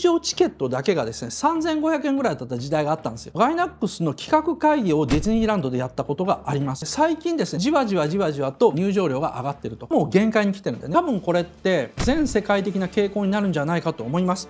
場チケットだけがですね3500円ぐらいだった時代があったんですよガイナックスの企画会議をディズニーランドでやったことがあります最近ですねじわじわじわじわと入場料が上がってるともう限界に来てるんでね多分これって全世界的な傾向になるんじゃないかと思います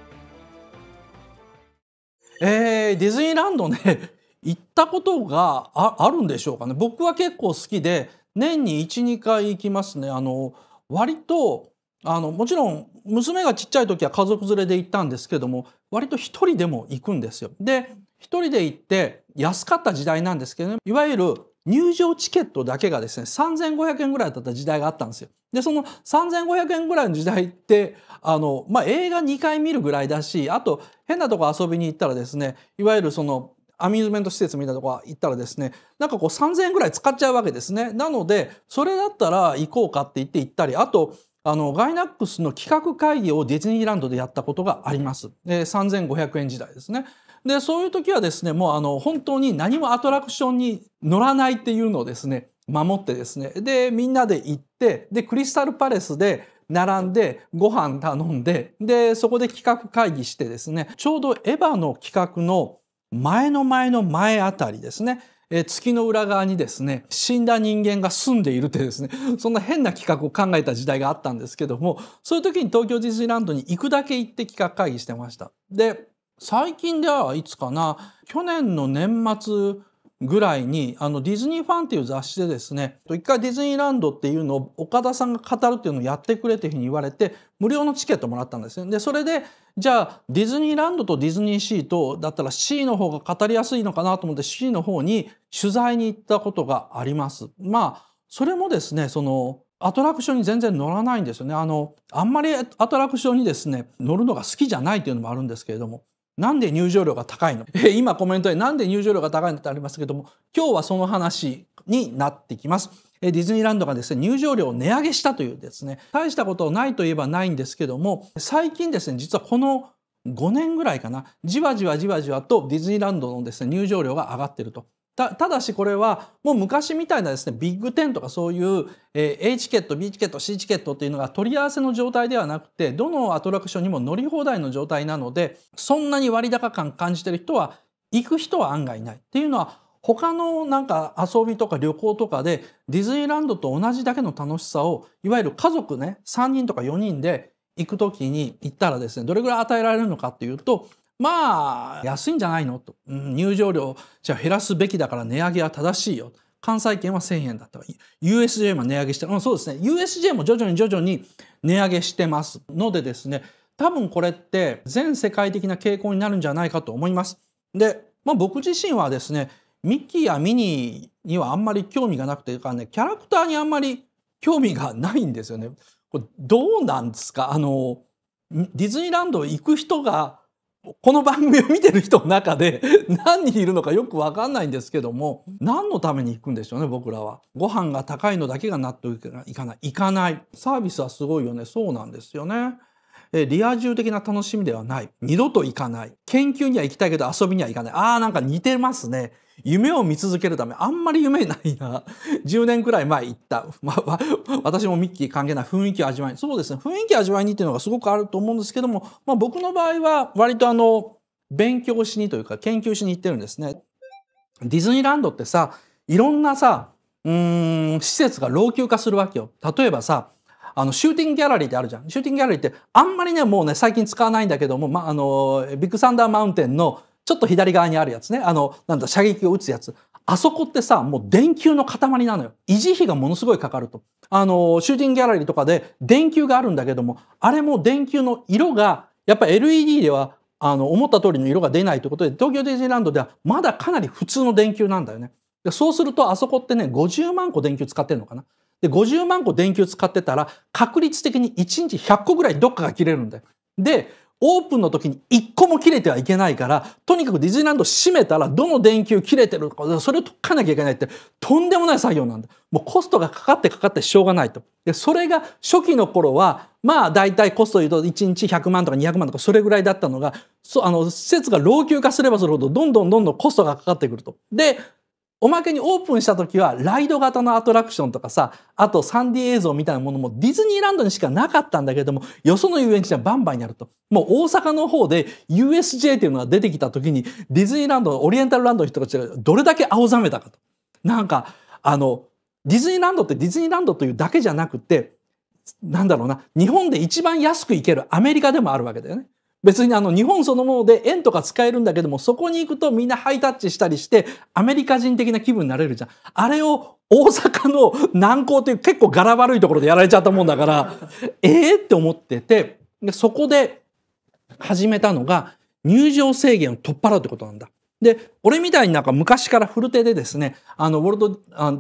えー、ディズニーランドね 行ったことがああるんでしょうかね僕は結構好きで年に12回行きますねあの割とあのもちろん娘がちっちゃい時は家族連れで行ったんですけども割と一人でも行くんですよ。で一人で行って安かった時代なんですけど、ね、いわゆる入場チケットだけがですね3500円ぐらいだった時代があったんですよ。でその3500円ぐらいの時代ってあの、まあ、映画2回見るぐらいだしあと変なとこ遊びに行ったらですねいわゆるそのアミューズメント施設みたいなとこ行ったらですねなんかこう3000円ぐらい使っちゃうわけですね。なのでそれだったら行こうかって言って行ったりあとあのガイナックスの企画会議をディズニーランドでやったことがあります。えー、3500円時代ですね。で、そういう時はですね、もうあの本当に何もアトラクションに乗らないっていうのをですね、守ってですね、で、みんなで行って、で、クリスタルパレスで並んでご飯頼んで、で、そこで企画会議してですね、ちょうどエヴァの企画の前の前の前あたりですね。え月の裏側にですね、死んだ人間が住んでいるってですね、そんな変な企画を考えた時代があったんですけども、そういう時に東京ディズニーランドに行くだけ行って企画会議してました。で、最近ではいつかな、去年の年末、ぐらいに、あの、ディズニーファンっていう雑誌でですね、一回ディズニーランドっていうのを岡田さんが語るっていうのをやってくれっていうふうに言われて、無料のチケットもらったんですね。で、それで、じゃあ、ディズニーランドとディズニーシーと、だったら C の方が語りやすいのかなと思って C の方に取材に行ったことがあります。まあ、それもですね、その、アトラクションに全然乗らないんですよね。あの、あんまりアトラクションにですね、乗るのが好きじゃないっていうのもあるんですけれども、なんで入場料が高いの、え今コメントでなんで入場料が高いのってありますけども、今日はその話になってきます。えディズニーランドがですね、入場料を値上げしたというですね、大したことないといえばないんですけども、最近ですね、実はこの5年ぐらいかな、じわじわじわじわとディズニーランドのですね、入場料が上がってると。ただしこれはもう昔みたいなですねビッグ10とかそういう、えー、A チケット B チケット C チケットっていうのが取り合わせの状態ではなくてどのアトラクションにも乗り放題の状態なのでそんなに割高感感じてる人は行く人は案外いないっていうのは他のなんか遊びとか旅行とかでディズニーランドと同じだけの楽しさをいわゆる家族ね3人とか4人で行く時に行ったらですねどれぐらい与えられるのかっていうとまあ安いんじゃないのと、うん、入場料じゃあ減らすべきだから値上げは正しいよ関西圏は1,000円だった USJ も値上げしてうんそうですね USJ も徐々に徐々に値上げしてますのでですね多分これって全世界的な傾向になるんじゃないかと思います。で、まあ、僕自身はですねミッキーやミニーにはあんまり興味がなくてかねキャラクターにあんまり興味がないんですよね。これどうなんですかあのディズニーランド行く人がこの番組を見てる人の中で 何人いるのかよく分かんないんですけども何のために行くんでしょうね僕らは。ご飯が高いのだけが納得いかない行かないサービスはすごいよねそうなんですよね。リア充的な楽しみではない。二度と行かない。研究には行きたいけど遊びには行かない。ああ、なんか似てますね。夢を見続けるため、あんまり夢ないな。10 年くらい前行った。まあ、私もミッキー関係ない雰囲気味わいに。そうですね。雰囲気味わいにっていうのがすごくあると思うんですけども、まあ僕の場合は割とあの、勉強しにというか研究しに行ってるんですね。ディズニーランドってさ、いろんなさ、うん、施設が老朽化するわけよ。例えばさ、あの、シューティングギャラリーってあるじゃん。シューティングギャラリーって、あんまりね、もうね、最近使わないんだけども、まあ、あの、ビッグサンダーマウンテンのちょっと左側にあるやつね。あの、なんだ、射撃を撃つやつ。あそこってさ、もう電球の塊なのよ。維持費がものすごいかかると。あの、シューティングギャラリーとかで電球があるんだけども、あれも電球の色が、やっぱ LED では、あの、思った通りの色が出ないということで、東京ディズニーランドではまだかなり普通の電球なんだよね。でそうすると、あそこってね、50万個電球使ってるのかな。で、50万個電球使ってたら、確率的に1日100個ぐらいどっかが切れるんだよ。で、オープンの時に一個も切れてはいけないから、とにかくディズニーランド閉めたらどの電球切れてるか、それを解かなきゃいけないって、とんでもない作業なんだ。もうコストがかかってかかってしょうがないと。で、それが初期の頃は、まあ大体コストで言うと1日100万とか200万とかそれぐらいだったのが、そあの、施設が老朽化すればするほどどんどんどんどんコストがかかってくると。で、おまけにオープンした時はライド型のアトラクションとかさ、あとサンディ映像みたいなものもディズニーランドにしかなかったんだけども、よその遊園地はバンバンになると。もう大阪の方で USJ っていうのが出てきた時に、ディズニーランド、オリエンタルランドの人たちがどれだけ青ざめたかと。なんか、あの、ディズニーランドってディズニーランドというだけじゃなくて、なんだろうな、日本で一番安く行けるアメリカでもあるわけだよね。別にあの日本そのもので円とか使えるんだけどもそこに行くとみんなハイタッチしたりしてアメリカ人的な気分になれるじゃん。あれを大阪の南港っていう結構柄悪いところでやられちゃったもんだからええって思っててでそこで始めたのが入場制限を取っ払うってことなんだ。で、俺みたいになんか昔から古手でですね、あの、ウォルト・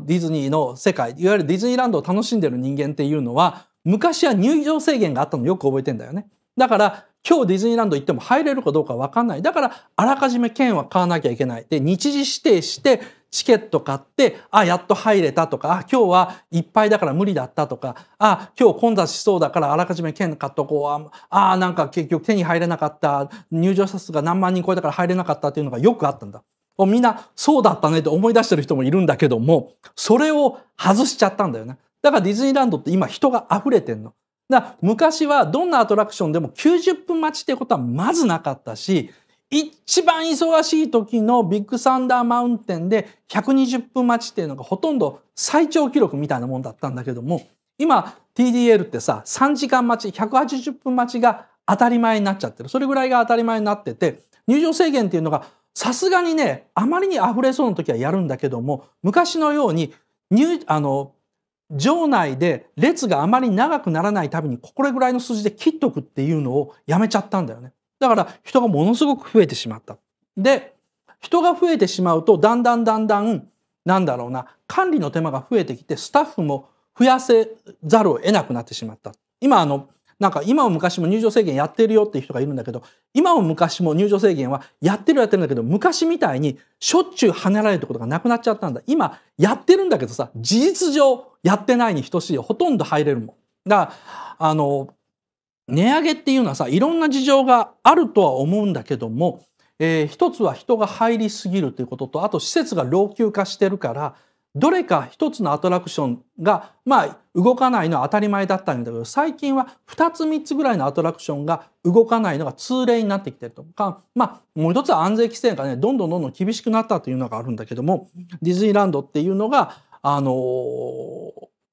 ディズニーの世界、いわゆるディズニーランドを楽しんでる人間っていうのは、昔は入場制限があったのよく覚えてんだよね。だから今日ディズニーランド行っても入れるかどうか分かんない。だからあらかじめ券は買わなきゃいけない。で、日時指定してチケット買って、あ、やっと入れたとか、あ、今日はいっぱいだから無理だったとか、あ、今日混雑しそうだからあらかじめ券買っとこう。あ、なんか結局手に入れなかった。入場者数が何万人超えたから入れなかったっていうのがよくあったんだ。みんなそうだったねって思い出してる人もいるんだけども、それを外しちゃったんだよね。だからディズニーランドって今人が溢れてんの。だ昔はどんなアトラクションでも90分待ちってことはまずなかったし、一番忙しい時のビッグサンダーマウンテンで120分待ちっていうのがほとんど最長記録みたいなもんだったんだけども、今 TDL ってさ、3時間待ち、180分待ちが当たり前になっちゃってる。それぐらいが当たり前になってて、入場制限っていうのがさすがにね、あまりに溢れそうな時はやるんだけども、昔のように入、あの、場内で列があまり長くならないためにこれぐらいの数字で切っとくっていうのをやめちゃったんだよね。だから人がものすごく増えてしまった。で、人が増えてしまうとだんだんだんだんなんだろうな管理の手間が増えてきてスタッフも増やせざるを得なくなってしまった。今あのなんか今も昔も入場制限やってるよっていう人がいるんだけど、今も昔も入場制限はやってるやってるんだけど、昔みたいにしょっちゅう跳ねられるってことがなくなっちゃったんだ。今やってるんだけどさ、事実上やってないに等しいよ。ほとんど入れるもん。だから、あの、値上げっていうのはさ、いろんな事情があるとは思うんだけども、えー、一つは人が入りすぎるということと、あと施設が老朽化してるから、どれか一つのアトラクションが、まあ、動かないのは当たり前だったんだけど、最近は2つ3つぐらいのアトラクションが動かないのが通例になってきてるとか、まあ、もう一つは安全規制がね、どんどんどんどん厳しくなったというのがあるんだけども、ディズニーランドっていうのが、あのー、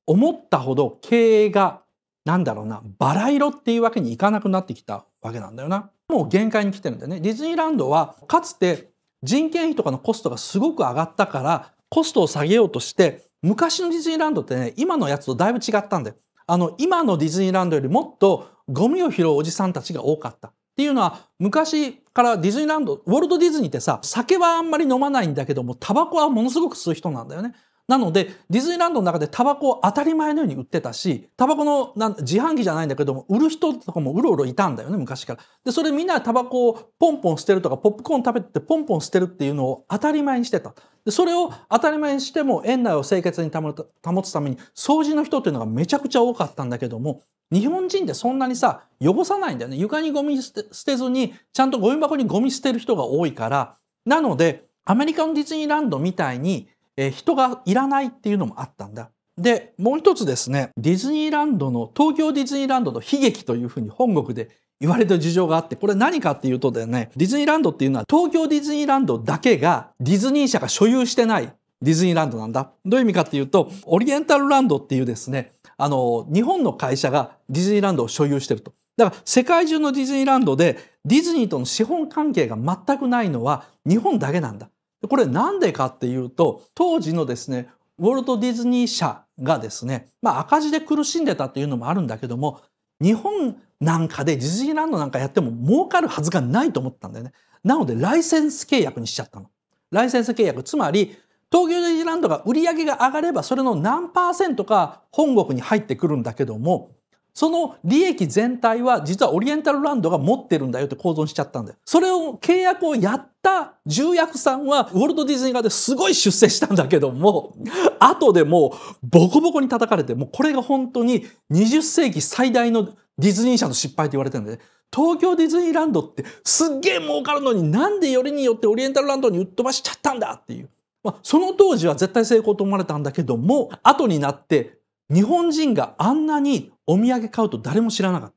思ったほど経営が、なんだろうな、バラ色っていうわけにいかなくなってきたわけなんだよな。もう限界に来てるんだよね。ディズニーランドは、かつて人件費とかのコストがすごく上がったから、コストを下げようとして、昔のディズニーランドってね、今のやつとだいぶ違ったんだよ。あの、今のディズニーランドよりもっとゴミを拾うおじさんたちが多かった。っていうのは、昔からディズニーランド、ウォルト・ディズニーってさ、酒はあんまり飲まないんだけども、タバコはものすごく吸う人なんだよね。なので、ディズニーランドの中でタバコを当たり前のように売ってたし、タバコの自販機じゃないんだけども、売る人とかもうろうろいたんだよね、昔から。で、それみんなタバコをポンポン捨てるとか、ポップコーン食べてポンポン捨てるっていうのを当たり前にしてた。で、それを当たり前にしても、園内を清潔に保つために、掃除の人っていうのがめちゃくちゃ多かったんだけども、日本人ってそんなにさ、汚さないんだよね。床にゴミ捨て捨てずに、ちゃんとゴミ箱にゴミ捨てる人が多いから。なので、アメリカのディズニーランドみたいに、え人がいらないっていうのもあったんだ。で、もう一つですね、ディズニーランドの、東京ディズニーランドの悲劇というふうに本国で言われた事情があって、これ何かっていうとだよね、ディズニーランドっていうのは東京ディズニーランドだけがディズニー社が所有してないディズニーランドなんだ。どういう意味かっていうと、オリエンタルランドっていうですね、あの、日本の会社がディズニーランドを所有してると。だから世界中のディズニーランドでディズニーとの資本関係が全くないのは日本だけなんだ。これなんでかっていうと、当時のですね、ウォルト・ディズニー社がですね、まあ赤字で苦しんでたっていうのもあるんだけども、日本なんかでディズニーランドなんかやっても儲かるはずがないと思ったんだよね。なのでライセンス契約にしちゃったの。ライセンス契約、つまり東京ディズニーランドが売り上げが上がればそれの何パーセントか本国に入ってくるんだけども、その利益全体は実はオリエンタルランドが持ってるんだよって構造にしちゃったんだよ。それを契約をやった重役さんはウォルト・ディズニー側ですごい出世したんだけども、後でもうボコボコに叩かれて、もうこれが本当に20世紀最大のディズニー社の失敗と言われてるんだね。東京ディズニーランドってすっげえ儲かるのになんでよりによってオリエンタルランドに売っ飛ばしちゃったんだっていう。まあ、その当時は絶対成功と思われたんだけども、後になって日本人があんなにお土産買うと誰も知らなかった。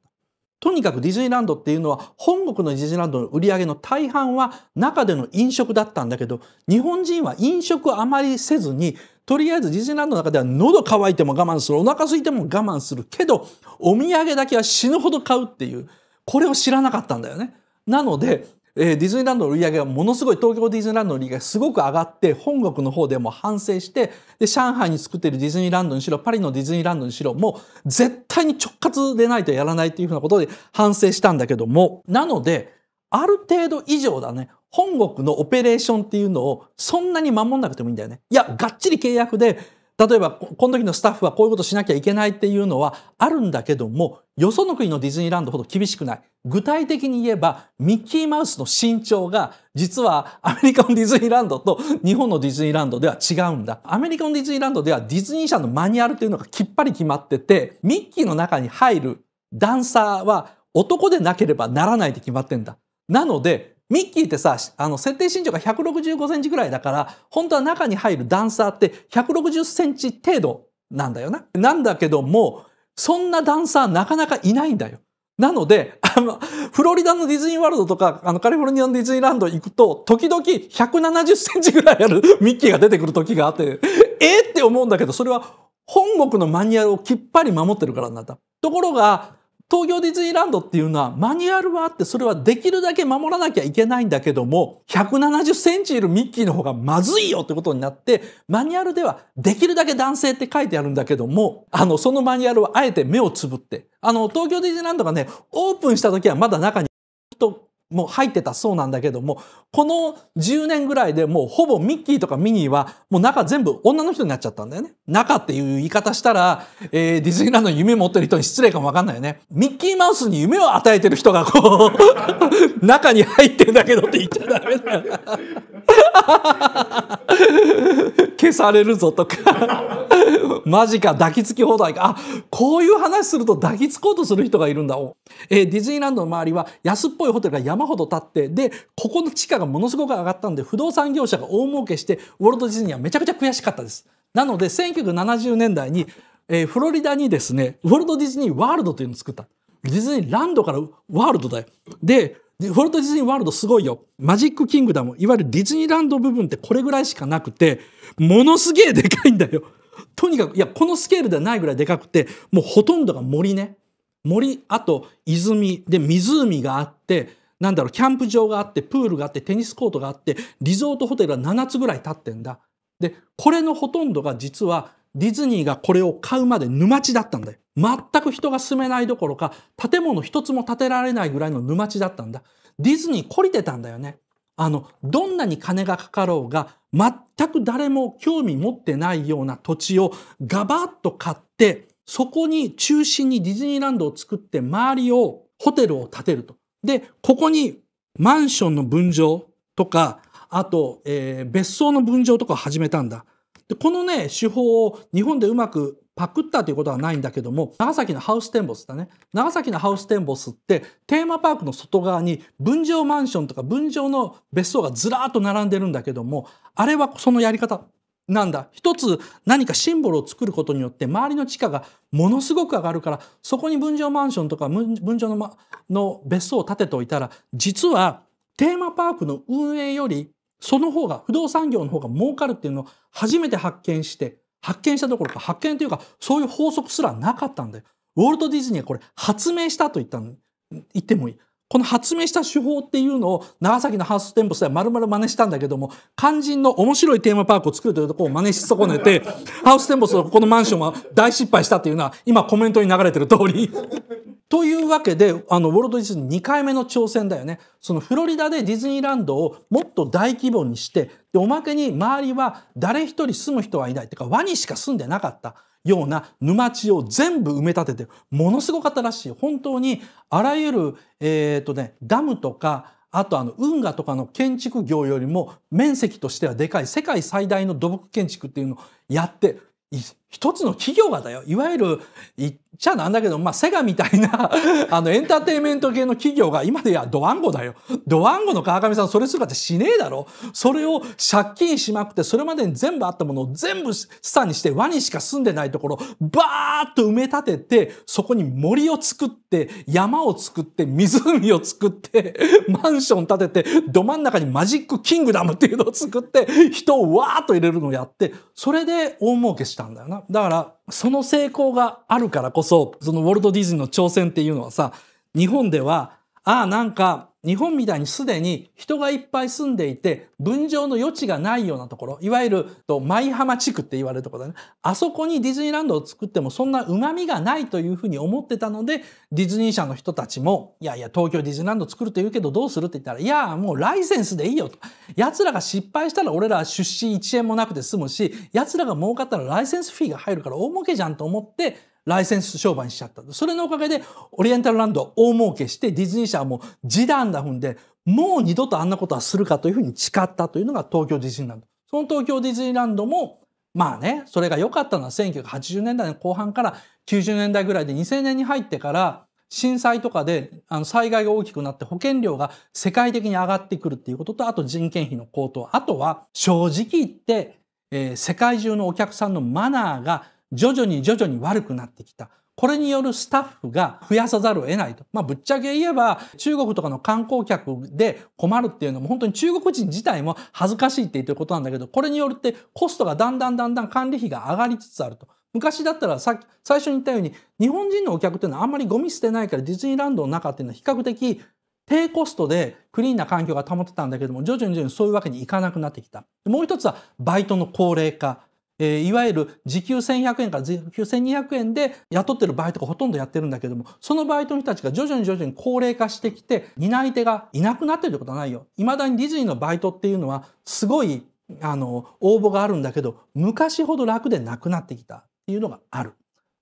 とにかくディズニーランドっていうのは本国のディズニーランドの売り上げの大半は中での飲食だったんだけど日本人は飲食をあまりせずにとりあえずディズニーランドの中では喉乾いても我慢するお腹空いても我慢するけどお土産だけは死ぬほど買うっていうこれを知らなかったんだよね。なのでえー、ディズニーランドの売り上げがものすごい、東京ディズニーランドの売り上げがすごく上がって、本国の方でも反省して、で、上海に作っているディズニーランドにしろ、パリのディズニーランドにしろ、もう絶対に直轄でないとやらないっていうふうなことで反省したんだけども、なので、ある程度以上だね。本国のオペレーションっていうのをそんなに守んなくてもいいんだよね。いや、がっちり契約で、例えばこの時のスタッフはこういうことしなきゃいけないっていうのはあるんだけどもよその国のディズニーランドほど厳しくない具体的に言えばミッキーマウスの身長が実はアメリカのディズニーランドと日本のディズニーランドでは違うんだアメリカのディズニーランドではディズニー社のマニュアルというのがきっぱり決まっててミッキーの中に入るダンサーは男でなければならないって決まってんだなのでミッキーってさ、あの、設定身長が165センチぐらいだから、本当は中に入る段差って160センチ程度なんだよな。なんだけども、そんなダンサーなかなかいないんだよ。なので、あの、フロリダのディズニーワールドとか、あの、カリフォルニアのディズニーランド行くと、時々170センチぐらいある ミッキーが出てくる時があって、えって思うんだけど、それは本国のマニュアルをきっぱり守ってるからなんだ。ところが、東京ディズニーランドっていうのはマニュアルはあってそれはできるだけ守らなきゃいけないんだけども170センチいるミッキーの方がまずいよってことになってマニュアルではできるだけ男性って書いてあるんだけどもあのそのマニュアルはあえて目をつぶってあの東京ディズニーランドがねオープンした時はまだ中にともう入ってたそうなんだけども、この10年ぐらいでもうほぼミッキーとかミニーはもう中全部女の人になっちゃったんだよね。中っていう言い方したら、えー、ディズニーランドに夢持ってる人に失礼かもわかんないよね。ミッキーマウスに夢を与えてる人がこう、中に入ってんだけどって言っちゃダメだよ。消されるぞとか マジか抱きつき放題か。あ、こういう話すると抱きつこうとする人がいるんだ。えー、ディズニーランドの周りは安っぽいホテルが山山ほど経ってでここの地価がものすごく上がったんで不動産業者が大儲けしてウォルト・ディズニーはめちゃくちゃ悔しかったです。なので1970年代に、えー、フロリダにですねウォルト・ディズニー・ワールドというのを作った。ディズニーランドからワールドだよ。でウォルト・ディズニー・ワールドすごいよ。マジック・キングダムいわゆるディズニーランド部分ってこれぐらいしかなくてものすげえでかいんだよ。とにかくいやこのスケールではないぐらいでかくてもうほとんどが森ね。森あと泉で湖があってなんだろう、キャンプ場があって、プールがあって、テニスコートがあって、リゾートホテルは7つぐらい建ってんだ。で、これのほとんどが実はディズニーがこれを買うまで沼地だったんだよ。全く人が住めないどころか、建物一つも建てられないぐらいの沼地だったんだ。ディズニー懲りてたんだよね。あの、どんなに金がかかろうが、全く誰も興味持ってないような土地をガバッと買って、そこに中心にディズニーランドを作って周りをホテルを建てると。で、ここにマンションの分譲とか、あと、えー、別荘の分譲とかを始めたんだ。で、このね、手法を日本でうまくパクったということはないんだけども、長崎のハウステンボスだね。長崎のハウステンボスってテーマパークの外側に分譲マンションとか分譲の別荘がずらーっと並んでるんだけども、あれはそのやり方なんだ一つ何かシンボルを作ることによって周りの地価がものすごく上がるからそこに分譲マンションとか分譲の,、ま、の別荘を建てておいたら実はテーマパークの運営よりその方が不動産業の方が儲かるっていうのを初めて発見して発見したどころか発見というかそういう法則すらなかったんだよ。ウォルト・ディズニーはこれ発明したと言ったの言ってもいい。この発明した手法っていうのを長崎のハウステンボスでは丸々真似したんだけども、肝心の面白いテーマパークを作るというところを真似し損ねて、ハウステンボスのここのマンションは大失敗したっていうのは、今コメントに流れてる通り。というわけで、あの、ウォルト・ディズニー2回目の挑戦だよね。そのフロリダでディズニーランドをもっと大規模にして、で、おまけに周りは誰一人住む人はいない。てか、ワニしか住んでなかった。ような沼地を全部埋め立ててものすごかったらしい本当にあらゆる、えーとね、ダムとかあとあの運河とかの建築業よりも面積としてはでかい世界最大の土木建築っていうのをやって一つの企業がだよいわゆるいっちゃなんだけど、まあ、セガみたいな あのエンターテイメント系の企業が今でやドワンゴだよドワンゴの川上さんそれするかってしねえだろそれを借金しまくってそれまでに全部あったものを全部資産にしてワニしか住んでないところバーッと埋め立ててそこに森を作って山を作って湖を作って マンション建ててど真ん中にマジックキングダムっていうのを作って人をわーっと入れるのをやってそれで大儲けしたんだよなだから、その成功があるからこそ、そのウォルト・ディズニーの挑戦っていうのはさ、日本ではああなんか日本みたいにすでに人がいっぱい住んでいて分譲の余地がないようなところいわゆる舞浜地区って言われるところだねあそこにディズニーランドを作ってもそんなうまみがないというふうに思ってたのでディズニー社の人たちもいやいや東京ディズニーランド作ると言うけどどうするって言ったらいやもうライセンスでいいよと奴らが失敗したら俺ら出資1円もなくて済むし奴らが儲かったらライセンスフィーが入るから大儲けじゃんと思ってライセンス商売にしちゃった。それのおかげで、オリエンタルランドは大儲けして、ディズニー社はもう示談だ踏んで、もう二度とあんなことはするかというふうに誓ったというのが東京ディズニーランド。その東京ディズニーランドも、まあね、それが良かったのは1980年代の後半から90年代ぐらいで2000年に入ってから、震災とかであの災害が大きくなって保険料が世界的に上がってくるっていうことと、あと人件費の高騰、あとは正直言って、えー、世界中のお客さんのマナーが徐々に徐々に悪くなってきた。これによるスタッフが増やさざるを得ないと。まあ、ぶっちゃけ言えば、中国とかの観光客で困るっていうのも、本当に中国人自体も恥ずかしいって言ってることなんだけど、これによってコストがだんだんだんだん管理費が上がりつつあると。昔だったらさっき最初に言ったように日本人のお客っていうのはあんまりゴミ捨てないからディズニーランドの中っていうのは比較的低コストでクリーンな環境が保てたんだけども徐々に徐々にそういうわけにいかなくなってきた。もう一つはバイトの高齢化。えー、いわゆる時給1100円から時給1200円で雇ってる場合とかほとんどやってるんだけども、そのバイトの人たちが徐々に徐々に高齢化してきて、担い手がいなくなってるってことはないよ。未だにディズニーのバイトっていうのは、すごい、あの、応募があるんだけど、昔ほど楽でなくなってきたっていうのがある。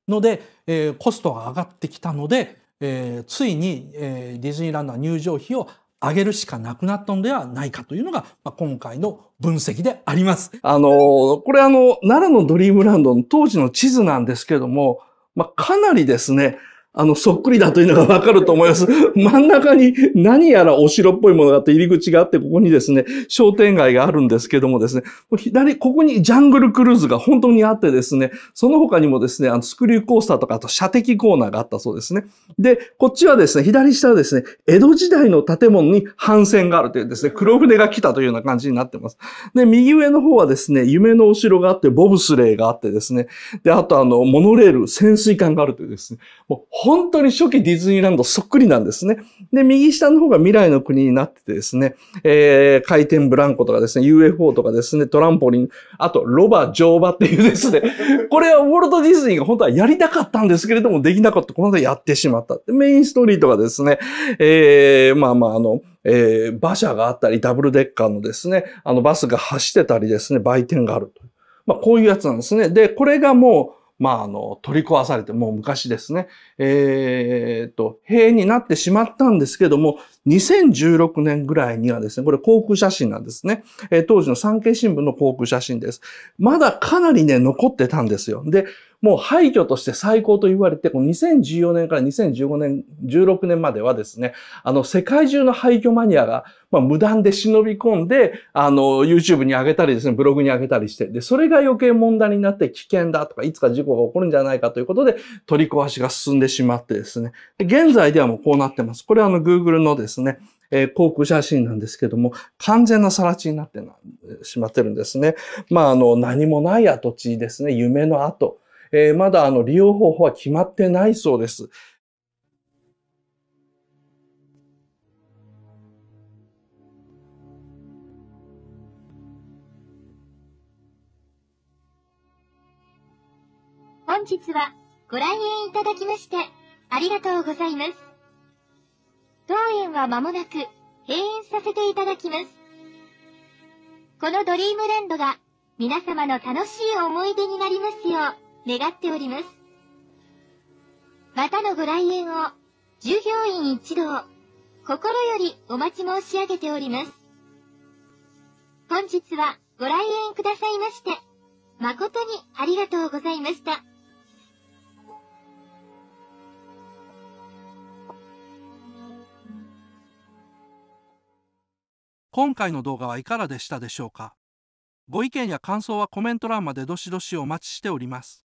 ので、えー、コストが上がってきたので、えー、ついに、えー、ディズニーランドは入場費を上げるしかなくなったのではないかというのが、まあ、今回の分析であります。あのー、これあの、奈良のドリームランドの当時の地図なんですけども、まあ、かなりですね、あの、そっくりだというのがわかると思います。真ん中に何やらお城っぽいものがあって、入り口があって、ここにですね、商店街があるんですけどもですね、左、ここにジャングルクルーズが本当にあってですね、その他にもですね、あの、スクリューコースターとか、あと射的コーナーがあったそうですね。で、こっちはですね、左下はですね、江戸時代の建物に帆船があるというですね、黒船が来たというような感じになってます。で、右上の方はですね、夢のお城があって、ボブスレーがあってですね、で、あとあの、モノレール、潜水艦があるというですね、もう本当に初期ディズニーランドそっくりなんですね。で、右下の方が未来の国になっててですね、えー、回転ブランコとかですね、UFO とかですね、トランポリン、あと、ロバ、乗馬っていうですね、これはウォルト・ディズニーが本当はやりたかったんですけれども、できなかった。このでやってしまった。で、メインストリートがですね、えー、まあまあ、あの、えー、馬車があったり、ダブルデッカーのですね、あの、バスが走ってたりですね、売店があると。まあ、こういうやつなんですね。で、これがもう、まあ、あの、取り壊されて、もう昔ですね。えー、と、塀になってしまったんですけども、2016年ぐらいにはですね、これ航空写真なんですね。えー、当時の産経新聞の航空写真です。まだかなりね、残ってたんですよ。で、もう廃墟として最高と言われて、この2014年から2015年、16年まではですね、あの、世界中の廃墟マニアが、まあ、無断で忍び込んで、あの、YouTube に上げたりですね、ブログに上げたりして、で、それが余計問題になって危険だとか、いつか事故が起こるんじゃないかということで、取り壊しが進んでしまってですね。現在ではもうこうなってます。これはあの、Google のですね、えー、航空写真なんですけども、完全な更地になってしまってるんですね。まあ、あの、何もない跡地ですね、夢の跡。えー、まだあの利用方法は決まってないそうです。本日はご来園いただきましてありがとうございます。当園は間もなく閉園させていただきます。このドリームランドが皆様の楽しい思い出になりますよう。願っております。またのご来園を、従業員一同、心よりお待ち申し上げております。本日はご来園くださいまして、誠にありがとうございました。今回の動画はいかがでしたでしょうかご意見や感想はコメント欄までどしどしお待ちしております。